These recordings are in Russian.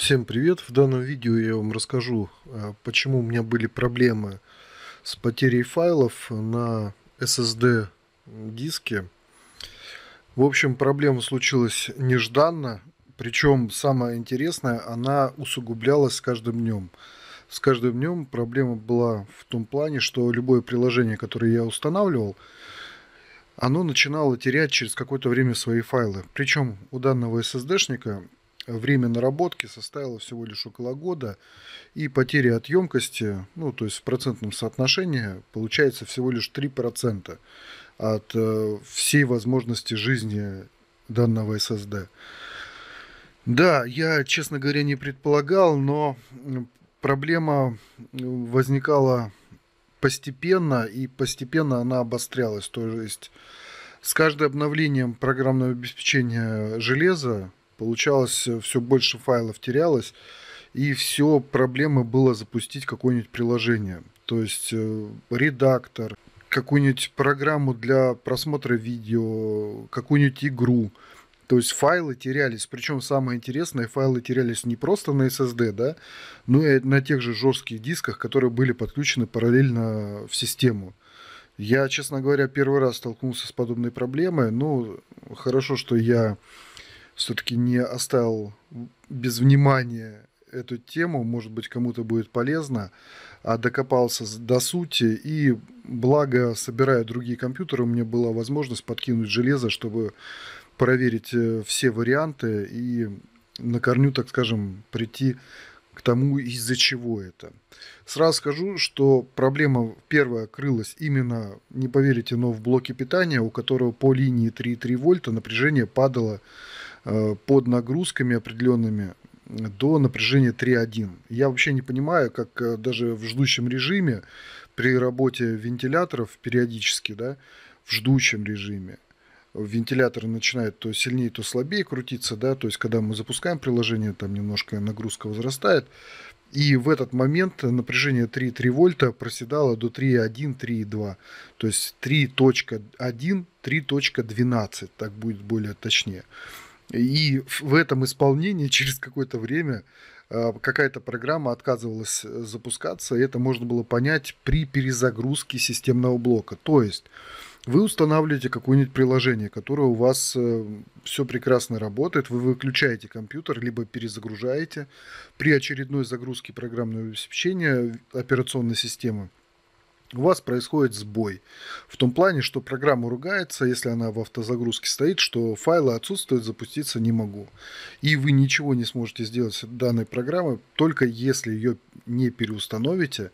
Всем привет! В данном видео я вам расскажу, э, почему у меня были проблемы с потерей файлов на SSD диске. В общем, проблема случилась нежданно, причем самое интересное, она усугублялась с каждым днем. С каждым днем проблема была в том плане, что любое приложение, которое я устанавливал, оно начинало терять через какое-то время свои файлы. Причем у данного SSD-шника время наработки составило всего лишь около года, и потери от емкости, ну, то есть в процентном соотношении, получается всего лишь 3% от э, всей возможности жизни данного SSD. Да, я, честно говоря, не предполагал, но проблема э, возникала постепенно, и постепенно она обострялась. То есть с каждым обновлением программного обеспечения железа Получалось, э, все больше файлов терялось, и все проблемы было запустить какое-нибудь приложение. То есть э, редактор, какую-нибудь программу для просмотра видео, какую-нибудь игру. То есть файлы терялись. Причем самое интересное, файлы терялись не просто на SSD, да, но и на тех же жестких дисках, которые были подключены параллельно в систему. Я, честно говоря, первый раз столкнулся с подобной проблемой. Ну, хорошо, что я все-таки не оставил без внимания эту тему, может быть, кому-то будет полезно, а докопался до сути, и благо, собирая другие компьютеры, у меня была возможность подкинуть железо, чтобы проверить э, все варианты и на корню, так скажем, прийти к тому, из-за чего это. Сразу скажу, что проблема первая крылась именно, не поверите, но в блоке питания, у которого по линии 3,3 вольта напряжение падало Э, под нагрузками определенными до напряжения 3.1. Я вообще не понимаю, как э, даже в ждущем режиме при работе вентиляторов периодически, да, в ждущем режиме, вентиляторы начинают то сильнее, то слабее крутиться, да, то есть когда мы запускаем приложение, там немножко нагрузка возрастает, и в этот момент напряжение 3,3 вольта проседало до 3,1, 3,2. То есть 3.1, 3.12, так будет более точнее. И в этом исполнении через какое-то время э, какая-то программа отказывалась э, запускаться, и это можно было понять при перезагрузке системного блока. То есть вы устанавливаете какое-нибудь приложение, которое у вас э, все прекрасно работает, вы выключаете компьютер, либо перезагружаете. При очередной загрузке программного обеспечения операционной системы у вас происходит сбой. В том плане, что программа ругается, если она в автозагрузке стоит, что файлы отсутствуют, запуститься не могу. И вы ничего не сможете сделать с данной программой, только если ее не переустановите,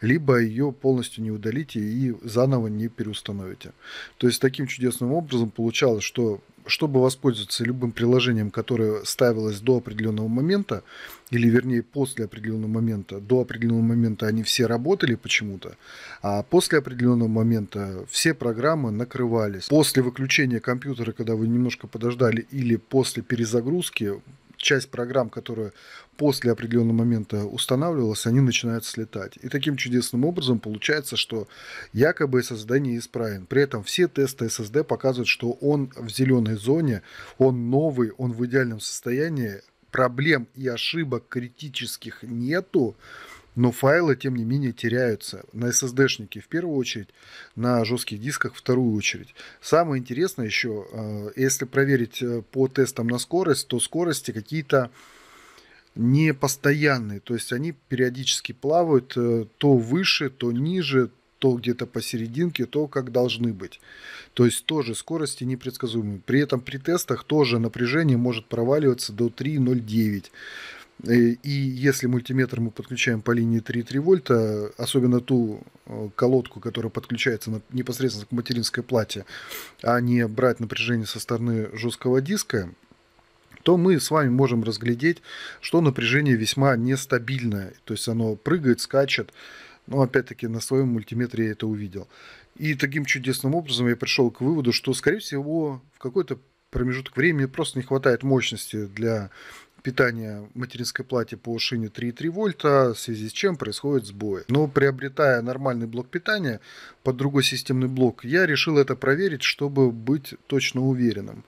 либо ее полностью не удалите и заново не переустановите. То есть таким чудесным образом получалось, что чтобы воспользоваться любым приложением, которое ставилось до определенного момента, или вернее после определенного момента, до определенного момента они все работали почему-то, а после определенного момента все программы накрывались. После выключения компьютера, когда вы немножко подождали, или после перезагрузки часть программ, которая после определенного момента устанавливалась, они начинают слетать. И таким чудесным образом получается, что якобы SSD не исправен. При этом все тесты SSD показывают, что он в зеленой зоне, он новый, он в идеальном состоянии, проблем и ошибок критических нету но файлы, тем не менее, теряются. На SSD-шнике в первую очередь, на жестких дисках в вторую очередь. Самое интересное еще, э, если проверить э, по тестам на скорость, то скорости какие-то не постоянные, то есть они периодически плавают э, то выше, то ниже, то где-то посерединке, то как должны быть. То есть тоже скорости непредсказуемые. При этом при тестах тоже напряжение может проваливаться до 3.09. Э, и если мультиметр мы подключаем по линии 3,3 вольта, особенно ту э, колодку, которая подключается непосредственно к материнской плате, а не брать напряжение со стороны жесткого диска, то мы с вами можем разглядеть, что напряжение весьма нестабильное. То есть оно прыгает, скачет. Но опять-таки на своем мультиметре я это увидел. И таким чудесным образом я пришел к выводу, что, скорее всего, в какой-то промежуток времени просто не хватает мощности для питание материнской плате по шине 3,3 вольта, в связи с чем происходят сбои. Но приобретая нормальный блок питания под другой системный блок, я решил это проверить, чтобы быть точно уверенным.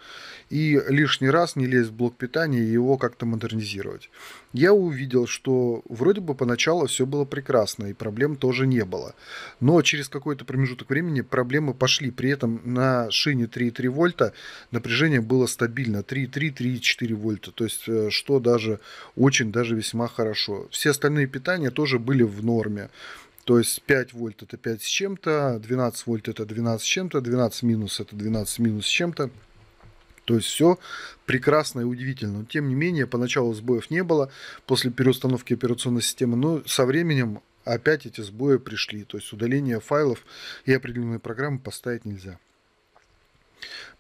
И лишний раз не лезть в блок питания и его как-то модернизировать я увидел, что вроде бы поначалу все было прекрасно и проблем тоже не было. Но через какой-то промежуток времени проблемы пошли. При этом на шине 3,3 вольта напряжение было стабильно 3,3-3,4 вольта. То есть э, что даже очень даже весьма хорошо. Все остальные питания тоже были в норме. То есть 5 вольт это 5 с чем-то, 12 вольт это 12 с чем-то, 12 минус это 12 минус с чем-то. То есть все прекрасно и удивительно. Но, тем не менее, поначалу сбоев не было после переустановки операционной системы, но со временем опять эти сбои пришли. То есть удаление файлов и определенные программы поставить нельзя.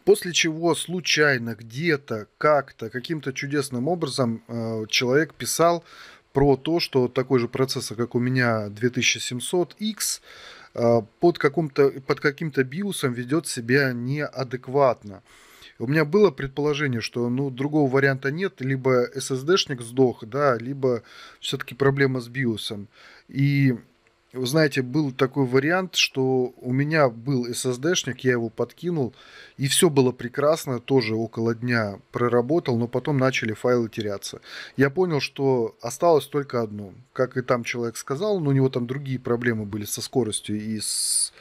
После чего случайно, где-то, как-то, каким-то чудесным образом э, человек писал про то, что такой же процессор, как у меня 2700X, э, под, под каким-то биусом ведет себя неадекватно. У меня было предположение, что ну, другого варианта нет, либо SSD-шник сдох, да, либо все-таки проблема с биосом. И вы знаете, был такой вариант, что у меня был SSD-шник, я его подкинул, и все было прекрасно, тоже около дня проработал, но потом начали файлы теряться. Я понял, что осталось только одно. Как и там человек сказал, но ну, у него там другие проблемы были со скоростью и с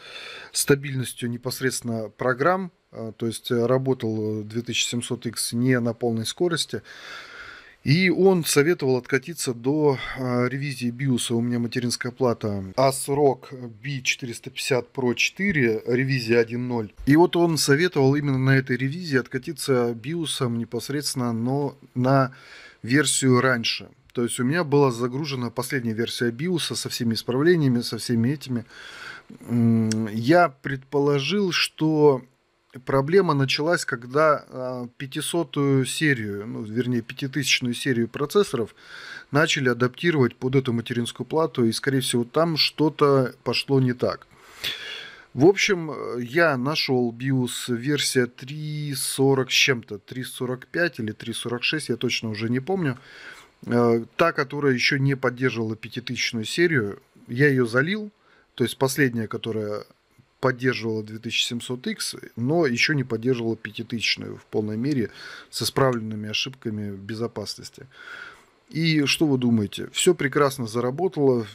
стабильностью непосредственно программ, а, то есть э, работал 2700X э, не на полной скорости. И он советовал откатиться до а, ревизии BIOS. У меня материнская плата ASRock B450 Pro 4, ревизия 1.0. И вот он советовал именно на этой ревизии откатиться BIOS непосредственно, но на версию раньше. То есть у меня была загружена последняя версия BIOS со всеми исправлениями, со всеми этими. Я предположил, что проблема началась, когда 500 а, серию, ну, вернее, 5000 серию процессоров начали адаптировать под эту материнскую плату, и, скорее всего, там что-то пошло не так. В общем, я нашел BIOS версия 3.40 с чем-то, 3.45 или 3.46, я точно уже не помню. Э, та, которая еще не поддерживала 5000 серию, я ее залил, то есть последняя, которая поддерживала 2700X, но еще не поддерживала 5000 в полной мере с исправленными ошибками безопасности. И что вы думаете? Все прекрасно заработало,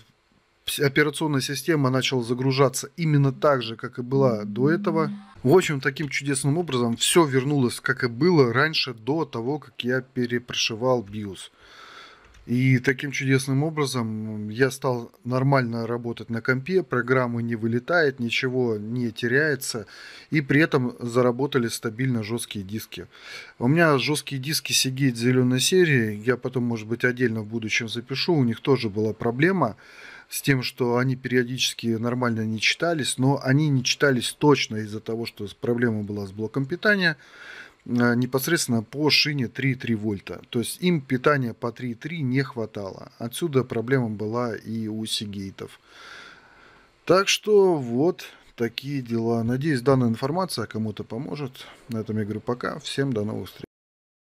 операционная система начала загружаться именно так же, как и была до этого. В общем, таким чудесным образом все вернулось, как и было раньше, до того, как я перепрошивал BIOS. И таким чудесным образом я стал нормально работать на компе, программы не вылетает, ничего не теряется, и при этом заработали стабильно жесткие диски. У меня жесткие диски Seagate зеленой серии, я потом, может быть, отдельно в будущем запишу, у них тоже была проблема с тем, что они периодически нормально не читались, но они не читались точно из-за того, что проблема была с блоком питания. Э, непосредственно по шине 3,3 вольта. То есть им питания по 3,3 не хватало. Отсюда проблема была и у Сигейтов. Так что вот такие дела. Надеюсь, данная информация кому-то поможет. На этом я говорю пока. Всем до новых встреч.